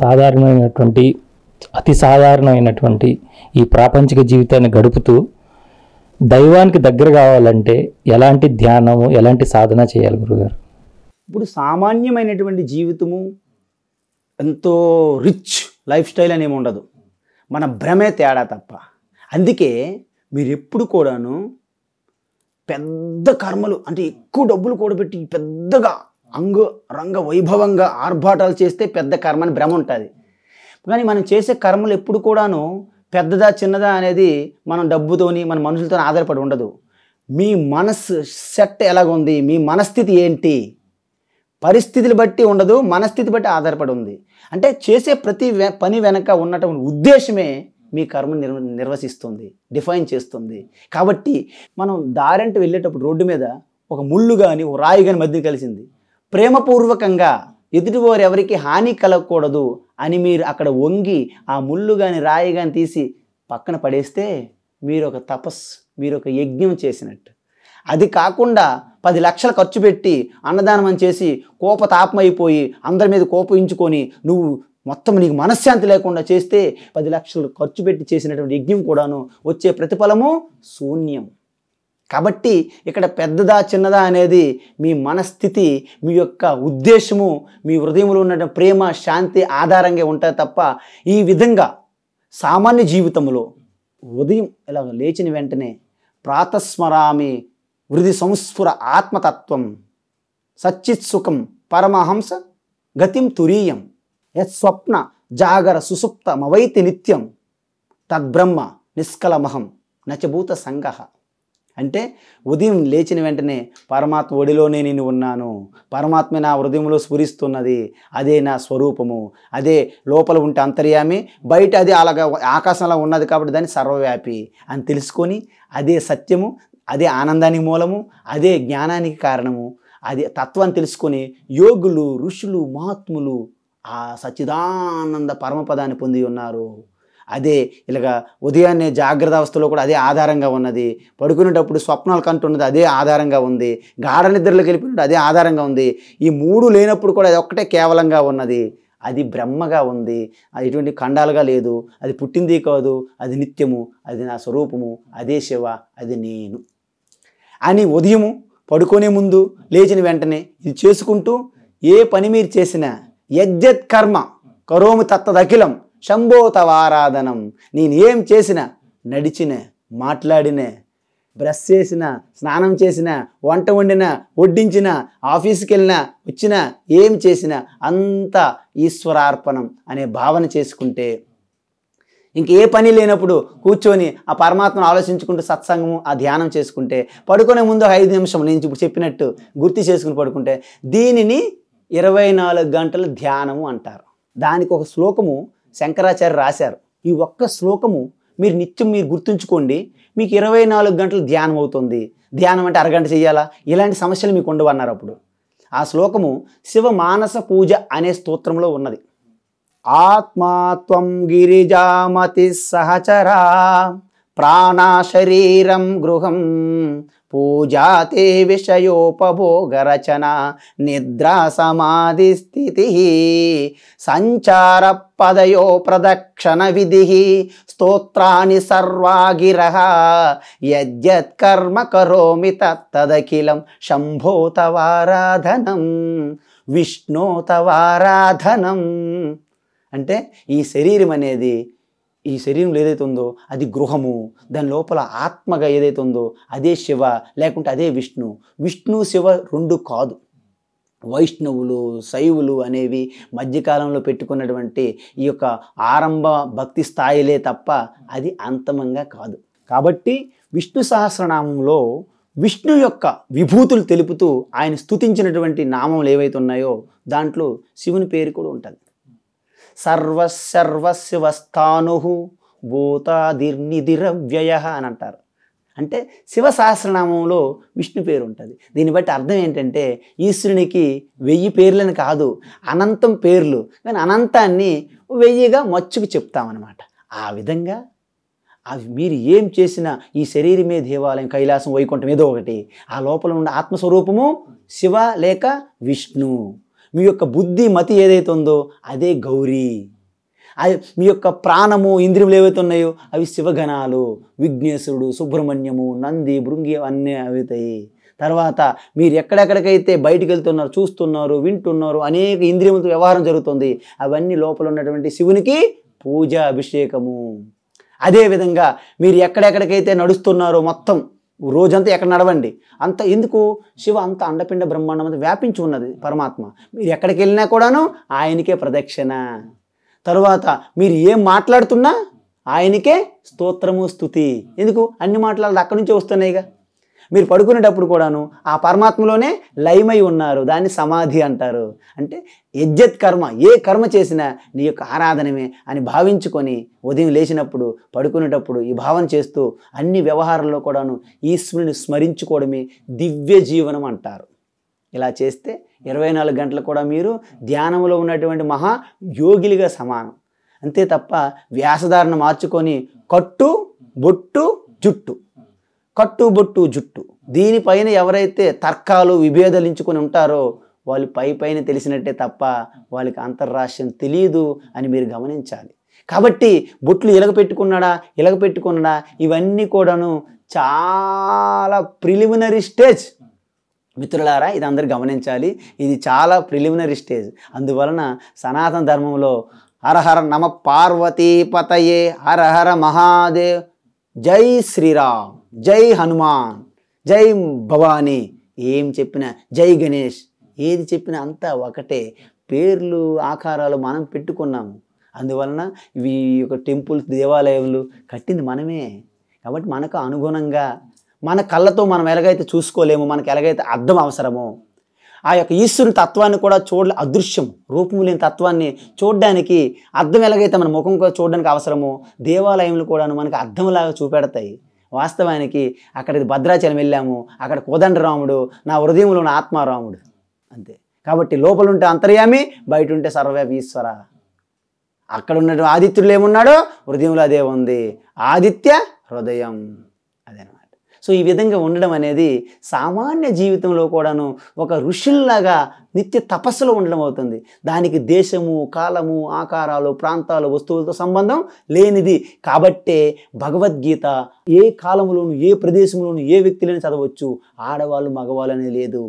సాధారణమైనటువంటి అతి సాధారణమైనటువంటి ఈ ప్రాపంచిక జీవితాన్ని గడుపుతూ దైవానికి దగ్గర కావాలంటే ఎలాంటి ధ్యానము ఎలాంటి సాధన చేయాలి గురుగారు ఇప్పుడు సామాన్యమైనటువంటి జీవితము ఎంతో రిచ్ లైఫ్ స్టైల్ అనేమి ఉండదు మన భ్రమే తేడా తప్ప అందుకే మీరు ఎప్పుడు కూడాను పెద్ద కర్మలు అంటే ఎక్కువ డబ్బులు కూడబెట్టి పెద్దగా అంగు రంగ వైభవంగా ఆర్భాటాలు చేస్తే పెద్ద కర్మ అని భ్రమ ఉంటుంది కానీ మనం చేసే కర్మలు ఎప్పుడు కూడాను పెద్దదా చిన్నదా అనేది మనం డబ్బుతోని మన మనుషులతో ఆధారపడి ఉండదు మీ మనస్సు సెట్ ఎలాగుంది మీ మనస్థితి ఏంటి పరిస్థితులు బట్టి ఉండదు మనస్థితి బట్టి ఆధారపడి ఉంది అంటే చేసే ప్రతి పని వెనక ఉన్నటువంటి ఉద్దేశమే మీ కర్మ నిర్వ నిర్వసిస్తుంది డిఫైన్ చేస్తుంది కాబట్టి మనం దారంటే వెళ్ళేటప్పుడు రోడ్డు మీద ఒక ముళ్ళు కానీ ఒక రాయి కానీ మధ్య కలిసింది ప్రేమపూర్వకంగా ఎదుటివారు ఎవరికి హాని కలగకూడదు అని మీరు అక్కడ వంగి ఆ ముళ్ళు కానీ రాయి కానీ తీసి పక్కన పడేస్తే మీరు ఒక తపస్సు మీరు ఒక యజ్ఞం చేసినట్టు అది కాకుండా పది లక్షలు ఖర్చు పెట్టి అన్నదానం అని చేసి కోపతాపమైపోయి అందరి మీద కోపించుకొని నువ్వు మొత్తం నీకు మనశ్శాంతి లేకుండా చేస్తే పది లక్షలు ఖర్చు పెట్టి చేసినటువంటి యజ్ఞం కూడాను వచ్చే ప్రతిఫలము శూన్యం కాబట్టి ఇక్కడ పెద్దదా చిన్నదా అనేది మీ మనస్థితి మీ యొక్క ఉద్దేశము మీ హృదయంలో ఉన్న ప్రేమ శాంతి ఆధారంగా ఉంటాయి తప్ప ఈ విధంగా సామాన్య జీవితంలో ఉదయం ఇలా లేచిన వెంటనే ప్రాతస్మరామి వృధి సంస్ఫుర ఆత్మతత్వం సచ్చిత్ సుఖం పరమహంస గతిం తురీయం యత్స్వప్న జాగర సుసుప్త మవైతి నిత్యం తద్బ్రహ్మ నిష్కలమహం నచభూత సంగహ అంటే ఉదయం లేచిన వెంటనే పరమాత్మ ఒడిలోనే నేను ఉన్నాను పరమాత్మ నా హృదయంలో స్ఫురిస్తున్నది అదే నా స్వరూపము అదే లోపల ఉంటే అంతర్యామి బయట అది అలాగా ఆకాశంలో ఉన్నది కాబట్టి దాన్ని సర్వవ్యాపి అని తెలుసుకొని అదే సత్యము అదే ఆనందానికి మూలము అదే జ్ఞానానికి కారణము అది తత్వాన్ని తెలుసుకొని యోగులు ఋషులు మహాత్ములు ఆ సచిదానంద పరమపదాన్ని పొంది ఉన్నారు అదే ఇలాగ ఉదయాన్నే జాగ్రత్త అవస్థలో కూడా అదే ఆధారంగా ఉన్నది పడుకునేటప్పుడు స్వప్నాలు కంటున్నది అదే ఆధారంగా ఉంది గాఢ నిద్రలు కలిపినప్పుడు అదే ఆధారంగా ఉంది ఈ మూడు లేనప్పుడు కూడా అది ఒక్కటే కేవలంగా ఉన్నది అది బ్రహ్మగా ఉంది అది ఎటువంటి ఖండాలుగా లేదు అది పుట్టింది కాదు అది నిత్యము అది నా స్వరూపము అదే శివ అది నేను అని ఉదయము పడుకునే ముందు లేచిన వెంటనే ఇది చేసుకుంటూ ఏ పని మీరు చేసినా యజ్జత్ కర్మ కరోమి తత్తదఖిలం శంభోతవారాధనం ఏం చేసిన నడిచిన మాట్లాడిన బ్రష్ చేసిన స్నానం చేసిన వంట వండిన వడ్డించిన ఆఫీస్కి వెళ్ళిన వచ్చిన ఏం చేసిన అంతా ఈశ్వరార్పణం అనే భావన చేసుకుంటే ఇంక ఏ పని లేనప్పుడు కూర్చొని ఆ పరమాత్మను ఆలోచించుకుంటూ సత్సంగము ఆ ధ్యానం చేసుకుంటే పడుకునే ముందు ఐదు నిమిషం నేను ఇప్పుడు చెప్పినట్టు గుర్తు చేసుకుని పడుకుంటే దీనిని ఇరవై నాలుగు గంటల ధ్యానము అంటారు దానికి ఒక శ్లోకము శంకరాచార్య రాశారు ఈ ఒక్క శ్లోకము మీరు నిత్యం మీరు గుర్తుంచుకోండి మీకు ఇరవై నాలుగు గంటలు ధ్యానం అవుతుంది ధ్యానం అంటే అరగంట చేయాలా ఇలాంటి సమస్యలు మీకు ఉండవన్నారు అప్పుడు ఆ శ్లోకము శివ మానస పూజ అనే స్తోత్రంలో ఉన్నది ఆత్మాత్వం గిరిజామతి సహచరా ప్రాణాశరీరం గృహం పూజాతే విషయోపభోగరచన నిద్రా సమాధి స్థితి సంచార పదయో ప్రదక్షణ విధి స్తోత్రాన్ని సర్వాగిర యత్కర్మ కరోమి తదఖిలం శంభో తవారాధనం విష్ణో తవారాధనం అంటే ఈ శరీరం అనేది ఈ శరీరం ఏదైతే ఉందో అది గృహము దాని లోపల ఆత్మగా ఏదైతే ఉందో అదే శివ లేకుంటే అదే విష్ణు విష్ణు శివ రెండు కాదు వైష్ణవులు శైవులు అనేవి మధ్యకాలంలో పెట్టుకున్నటువంటి ఈ యొక్క ఆరంభ భక్తి స్థాయిలే తప్ప అది అంతమంగా కాదు కాబట్టి విష్ణు సహస్రనామంలో విష్ణు యొక్క విభూతులు తెలుపుతూ ఆయన స్థుతించినటువంటి నామములు ఏవైతే ఉన్నాయో దాంట్లో శివుని పేరు కూడా ఉంటుంది సర్వశర్వశివస్థాను భూతాదిర్నిధిరవ్యయ అని అంటారు అంటే శివ సహస్రనామంలో విష్ణు పేరు ఉంటుంది దీన్ని బట్టి అర్థం ఏంటంటే ఈశ్వరునికి వెయ్యి పేర్లని కాదు అనంతం పేర్లు కానీ అనంతాన్ని వెయ్యిగా మచ్చుకు చెప్తామన్నమాట ఆ విధంగా అవి మీరు ఏం చేసినా ఈ శరీరమే దేవాలయం కైలాసం వైకుంఠం ఏదో ఒకటి ఆ లోపల ఉన్న ఆత్మస్వరూపము శివ లేక విష్ణు మీ యొక్క బుద్ధి మతి ఏదైతే ఉందో అదే గౌరీ అది మీ యొక్క ప్రాణము ఇంద్రియములు ఏవైతే ఉన్నాయో అవి శివగణాలు విఘ్నేశ్వరుడు సుబ్రహ్మణ్యము నంది భృంగి అన్నీ అవుతాయి తర్వాత మీరు ఎక్కడెక్కడికైతే బయటికి వెళ్తున్నారు చూస్తున్నారు వింటున్నారు అనేక ఇంద్రియములతో వ్యవహారం జరుగుతుంది అవన్నీ లోపల ఉన్నటువంటి శివునికి పూజ అభిషేకము అదేవిధంగా మీరు ఎక్కడెక్కడికైతే నడుస్తున్నారో మొత్తం రోజంతా ఎక్కడ నడవండి అంత ఎందుకు శివ అంత అండపిండ బ్రహ్మాండం అంతా వ్యాపించి ఉన్నది పరమాత్మ మీరు ఎక్కడికి వెళ్ళినా కూడాను ఆయనకే ప్రదక్షిణ తరువాత మీరు ఏం మాట్లాడుతున్నా ఆయనకే స్తోత్రము స్థుతి ఎందుకు అన్ని మాట్లాడదు అక్కడి నుంచే వస్తున్నాయిగా మీరు పడుకునేటప్పుడు కూడాను ఆ పరమాత్మలోనే లయమై ఉన్నారు దాన్ని సమాధి అంటారు అంటే యజ్జత్ కర్మ ఏ కర్మ చేసినా నీ యొక్క ఆరాధనమే అని భావించుకొని ఉదయం లేచినప్పుడు పడుకునేటప్పుడు ఈ భావన చేస్తూ అన్ని వ్యవహారాల్లో కూడాను ఈశ్వరుని స్మరించుకోవడమే దివ్య జీవనం అంటారు ఇలా చేస్తే ఇరవై నాలుగు గంటలు కూడా మీరు ధ్యానంలో ఉన్నటువంటి మహా యోగిలిగా సమానం అంతే తప్ప వ్యాసధారణ మార్చుకొని కట్టు బొట్టు జుట్టు కట్టుబొట్టు జుట్టు దీనిపైన ఎవరైతే తర్కాలు విభేదలించుకొని ఉంటారో వాళ్ళు పై పైన తెలిసినట్టే తప్ప వాళ్ళకి అంతర్రాష్ట్రం తెలియదు అని మీరు గమనించాలి కాబట్టి బొట్లు ఇలగ పెట్టుకున్నాడా ఇలగ పెట్టుకున్నాడా ఇవన్నీ కూడాను చాలా ప్రిలిమినరీ స్టేజ్ మిత్రులారా ఇది అందరు గమనించాలి ఇది చాలా ప్రిలిమినరీ స్టేజ్ అందువలన సనాతన ధర్మంలో హరహర నమ పార్వతీపతయే హరహర మహాదేవ్ జై శ్రీరామ్ జై హనుమాన్ జై భవానీ ఏం చెప్పినా జై గణేష్ ఏది చెప్పినా అంతా ఒకటే పేర్లు ఆకారాలు మనం పెట్టుకున్నాము అందువలన ఇవి యొక్క టెంపుల్స్ దేవాలయాలు కట్టింది మనమే కాబట్టి మనకు అనుగుణంగా మన కళ్ళతో మనం ఎలాగైతే చూసుకోలేము మనకు ఎలాగైతే అర్థం అవసరమో ఆ యొక్క ఈశ్వరుని తత్వాన్ని కూడా చూడ అదృశ్యం రూపము లేని తత్వాన్ని చూడడానికి అర్థం ఎలాగైతే మన ముఖం చూడడానికి అవసరమో దేవాలయంలో కూడా మనకు అర్థంలాగా చూపెడతాయి వాస్తవానికి అక్కడికి భద్రాచలం వెళ్ళాము అక్కడ కోదండరాముడు నా హృదయంలో ఉన్న ఆత్మారాముడు అంతే కాబట్టి లోపల ఉంటే అంతర్యామి బయట ఉంటే సర్వవ్యాపి ఈశ్వర అక్కడ ఉన్న ఆదిత్యుడు ఏమున్నాడో హృదయంలో అదే ఉంది ఆదిత్య హృదయం అదేనా సో ఈ విధంగా ఉండడం అనేది సామాన్య జీవితంలో కూడాను ఒక ఋషుల్లాగా నిత్య తపస్సులో ఉండడం అవుతుంది దానికి దేశము కాలము ఆకారాలు ప్రాంతాలు వస్తువులతో సంబంధం లేనిది కాబట్టే భగవద్గీత ఏ కాలంలోను ఏ ప్రదేశంలోను ఏ వ్యక్తులను చదవచ్చు ఆడవాళ్ళు మగవాళ్ళు అనేది లేదు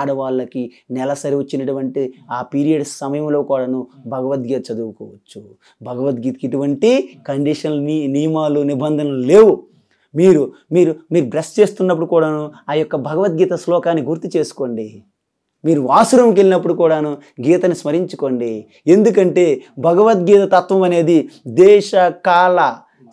ఆడవాళ్ళకి నెలసరి వచ్చినటువంటి ఆ పీరియడ్ సమయంలో కూడాను భగవద్గీత చదువుకోవచ్చు భగవద్గీతకి ఇటువంటి కండిషన్లు నియమాలు నిబంధనలు లేవు మీరు మీరు మీరు బ్రష్ చేస్తున్నప్పుడు కూడాను ఆ యొక్క భగవద్గీత శ్లోకాన్ని గుర్తు చేసుకోండి మీరు వాసురంకి వెళ్ళినప్పుడు కూడాను గీతని స్మరించుకోండి ఎందుకంటే భగవద్గీత తత్వం అనేది దేశ కాల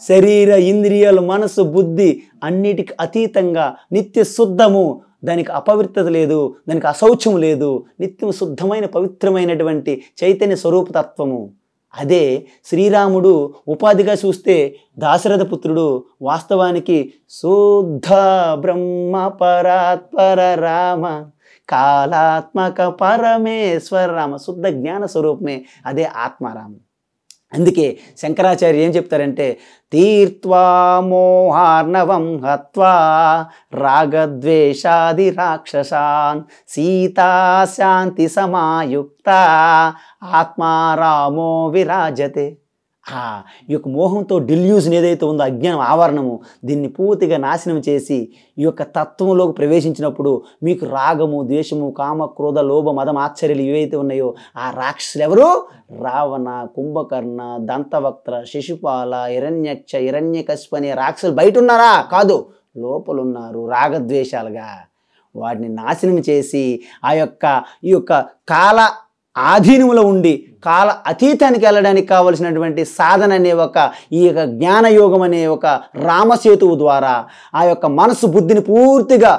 శరీర ఇంద్రియాలు మనసు బుద్ధి అన్నిటికి అతీతంగా నిత్య శుద్ధము దానికి అపవిత్రత లేదు దానికి అశౌచ్యం లేదు నిత్యం శుద్ధమైన పవిత్రమైనటువంటి చైతన్య స్వరూపతత్వము అదే శ్రీరాముడు ఉపాధిగా చూస్తే దాశరథ పుత్రుడు వాస్తవానికి శుద్ధ బ్రహ్మ పరాత్పర రామ కాలాత్మక పరమేశ్వర రామ శుద్ధ జ్ఞాన స్వరూపమే అదే ఆత్మరాముడు అందుకే శంకరాచార్య ఏం చెప్తారంటే తీర్త్వా మోహార్ణవం హత్వా రాగద్వేషాది రాక్షసాన్ సీతా శాంతి సమాయుక్త ఆత్మారామో విరాజతే ఆ ఈ యొక్క మోహంతో డిల్యూజన్ ఏదైతే ఉందో అజ్ఞానం ఆవరణము దీన్ని పూర్తిగా నాశనం చేసి ఈ యొక్క తత్వంలోకి ప్రవేశించినప్పుడు మీకు రాగము ద్వేషము కామ క్రోధ లోభ మదం ఆశ్చర్యలు ఏవైతే ఉన్నాయో ఆ రాక్షసులు ఎవరు రావణ కుంభకర్ణ దంతవక్త్ర శిశుపాల హిరణ్యక్ష హిరణ్యకశ్ప అనే రాక్షసులు బయట ఉన్నారా కాదు లోపలున్నారు రాగద్వేషాలుగా వాటిని నాశనం చేసి ఆ యొక్క ఈ యొక్క కాల ఆధీనంలో ఉండి కాల అతీతానికి వెళ్ళడానికి కావలసినటువంటి సాధన అనే ఒక ఈ యొక్క జ్ఞానయోగం అనే ఒక రామసేతువు ద్వారా ఆ యొక్క మనసు బుద్ధిని పూర్తిగా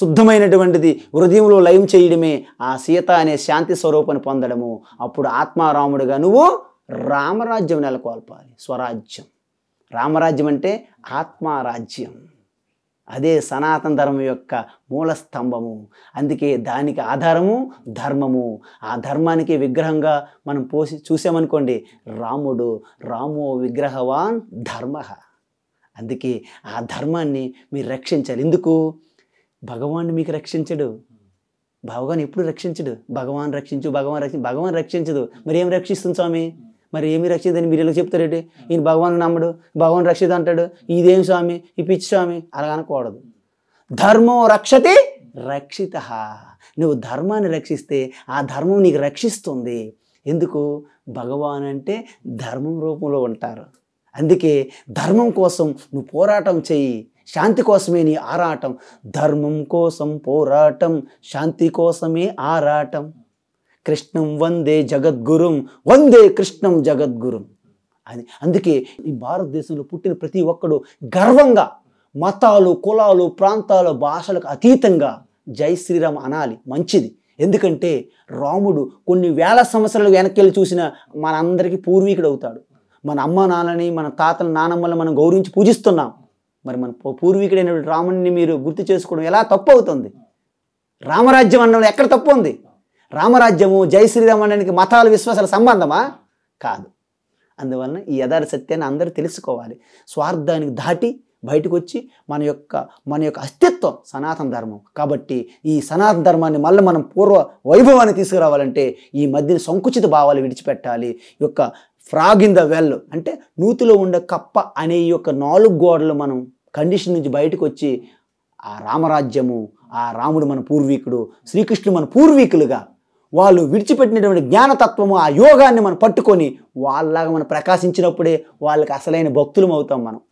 శుద్ధమైనటువంటిది హృదయంలో లయం చేయడమే ఆ సీత అనే శాంతి స్వరూపాన్ని పొందడము అప్పుడు ఆత్మారాముడిగా నువ్వు రామరాజ్యం నెలకొల్పాలి స్వరాజ్యం రామరాజ్యం అంటే ఆత్మారాజ్యం అదే సనాతన ధర్మం యొక్క మూల స్తంభము అందుకే దానికి ఆధారము ధర్మము ఆ ధర్మానికి విగ్రహంగా మనం పోసి చూసామనుకోండి రాముడు రాము విగ్రహవాన్ ధర్మ అందుకే ఆ ధర్మాన్ని మీరు రక్షించాలి ఎందుకు భగవాన్ మీకు రక్షించడు భగవాన్ ఎప్పుడు రక్షించడు భగవాన్ రక్షించు భగవాన్ రక్షించు భగవాన్ రక్షించదు మరి ఏం రక్షిస్తుంది స్వామి మరి ఏమి రక్షిందని మీరు ఎలా చెప్తారేంటి ఈయన భగవాన్ నమ్మడు భగవాన్ రక్షిత అంటాడు ఇదేం స్వామి ఈ పిచ్చి స్వామి అలాగనకూడదు ధర్మం రక్షతి రక్షిత నువ్వు ధర్మాన్ని రక్షిస్తే ఆ ధర్మం నీకు రక్షిస్తుంది ఎందుకు భగవాన్ అంటే ధర్మం రూపంలో ఉంటారు అందుకే ధర్మం కోసం నువ్వు పోరాటం చెయ్యి శాంతి కోసమే నీ ఆరాటం ధర్మం కోసం పోరాటం శాంతి కోసమే ఆరాటం కృష్ణం వందే జగద్గురుం వందే కృష్ణం జగద్గురుం అని అందుకే ఈ భారతదేశంలో పుట్టిన ప్రతి ఒక్కడు గర్వంగా మతాలు కులాలు ప్రాంతాలు భాషలకు అతీతంగా జై శ్రీరామ్ అనాలి మంచిది ఎందుకంటే రాముడు కొన్ని వేల సంవత్సరాలు వెనక్కి చూసిన మనందరికీ పూర్వీకుడు అవుతాడు మన అమ్మ నాన్నని మన తాతల నానమ్మల్ని మనం గౌరవించి పూజిస్తున్నాం మరి మన పూర్వీకుడైన రాముడిని మీరు గుర్తు చేసుకోవడం ఎలా తప్పు అవుతుంది రామరాజ్యం అన్నది ఎక్కడ తప్పు ఉంది రామరాజ్యము జై శ్రీరామ్ అనడానికి మతాలు విశ్వాసాల సంబంధమా కాదు అందువలన ఈ యథార్థ సత్యాన్ని అందరూ తెలుసుకోవాలి స్వార్థానికి దాటి బయటకు వచ్చి మన యొక్క మన యొక్క అస్తిత్వం సనాతన ధర్మం కాబట్టి ఈ సనాతన ధర్మాన్ని మళ్ళీ మనం పూర్వ వైభవాన్ని తీసుకురావాలంటే ఈ మధ్యన సంకుచిత భావాలు విడిచిపెట్టాలి ఈ యొక్క ఫ్రాగ్ ఇన్ ద వెల్ అంటే నూతిలో ఉండే కప్ప అనే యొక్క నాలుగు గోడలు మనం కండిషన్ నుంచి బయటకు వచ్చి ఆ రామరాజ్యము ఆ రాముడు మన పూర్వీకుడు శ్రీకృష్ణుడు మన పూర్వీకులుగా వాళ్ళు విడిచిపెట్టినటువంటి జ్ఞానతత్వము ఆ యోగాన్ని మనం పట్టుకొని వాళ్ళలాగా మనం ప్రకాశించినప్పుడే వాళ్ళకి అసలైన భక్తులం అవుతాం మనం